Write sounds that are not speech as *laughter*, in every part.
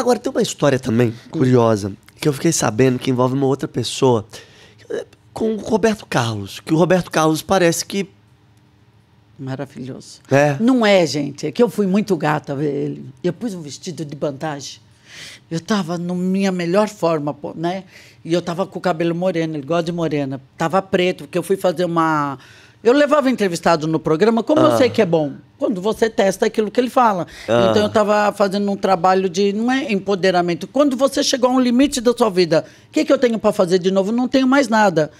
Agora, tem uma história também hum. curiosa que eu fiquei sabendo que envolve uma outra pessoa com o Roberto Carlos. Que o Roberto Carlos parece que. Maravilhoso. É. Não é, gente. É que eu fui muito gata ver ele. Eu pus um vestido de bandagem. Eu estava na minha melhor forma, né? E eu estava com o cabelo moreno, ele gosta de morena. Tava preto, porque eu fui fazer uma. Eu levava entrevistado no programa, como ah. eu sei que é bom quando você testa aquilo que ele fala. Ah. Então eu estava fazendo um trabalho de não é empoderamento. Quando você chegou a um limite da sua vida, o que, que eu tenho para fazer de novo? Não tenho mais nada.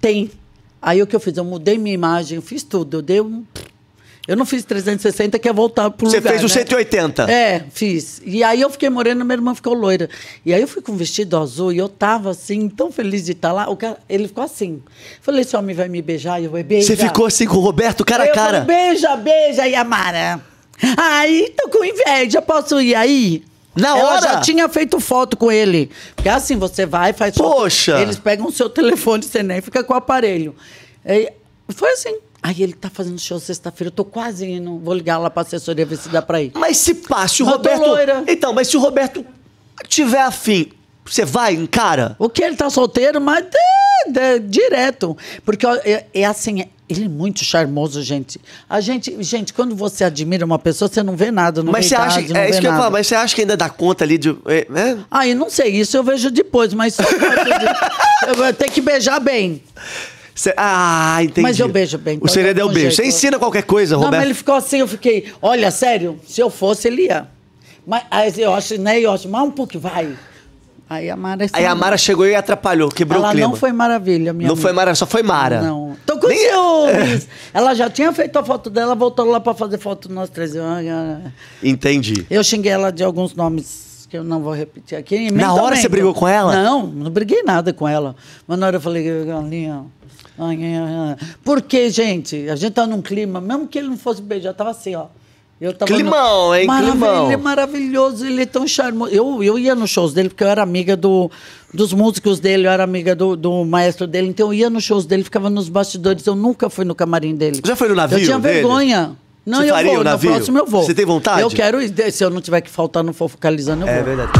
Tem. Aí o que eu fiz? Eu mudei minha imagem, fiz tudo. Eu dei um eu não fiz 360, que é voltar pro Você lugar, fez o né? 180. É, fiz. E aí eu fiquei morena, minha irmã ficou loira. E aí eu fui com vestido azul e eu tava assim, tão feliz de estar tá lá. O cara, ele ficou assim. Falei, esse homem vai me beijar e eu vou beijar. Você ficou assim com o Roberto cara a cara? Falei, beija, beija, Yamara. Aí tô com inveja, posso ir aí? Na Ela Eu já tinha feito foto com ele. Porque assim, você vai, faz Poxa! Foto, eles pegam o seu telefone, você nem fica com o aparelho. E foi assim. Aí ele tá fazendo show sexta-feira, eu tô quase indo. Vou ligar lá pra assessoria ver se dá pra ir. Mas se passe, o Roberto. Loira. Então, mas se o Roberto tiver afim, você vai, encara? O que? Ele tá solteiro, mas de, é, de, é direto. Porque ó, é, é assim, é, ele é muito charmoso, gente. A gente, gente, quando você admira uma pessoa, você não vê nada, no mas você acha, é isso que eu falo, mas você acha que ainda dá conta ali de, é, né? Ah, eu não sei, isso eu vejo depois, mas eu *laughs* vou ter que beijar bem. Cê... Ah, entendi. Mas eu beijo bem. Então o segredo é o beijo. Você ensina qualquer coisa, Roberto. Não, mas ele ficou assim, eu fiquei, olha, sério, se eu fosse, ele ia. Mas aí eu acho, né, eu acho, mas um pouco vai. Aí a Mara... Aí a Mara chegou e atrapalhou, quebrou ela o clima. não foi maravilha, minha Não amiga. foi Mara, só foi Mara. Não. Tô com Nem... ciúmes. *laughs* ela já tinha feito a foto dela, voltou lá pra fazer foto nós três. Entendi. Eu xinguei ela de alguns nomes que eu não vou repetir aqui. Na hora você brigou com ela? Não, não briguei nada com ela. Mas na hora eu falei, Galinha. Porque, gente, a gente tá num clima, mesmo que ele não fosse beijar, tava assim, ó. Eu tava climão, no... hein? Maravilha, climão. Ele é maravilhoso, ele é tão charmoso. Eu, eu ia nos shows dele porque eu era amiga do, dos músicos dele, eu era amiga do, do maestro dele. Então eu ia nos shows dele, ficava nos bastidores. Eu nunca fui no camarim dele. Já foi no navio? Eu tinha dele? vergonha. Não, Você eu vou, o navio? no próximo eu vou. Você tem vontade? Eu quero, se eu não tiver que faltar, não for focalizando, eu é vou. É verdade.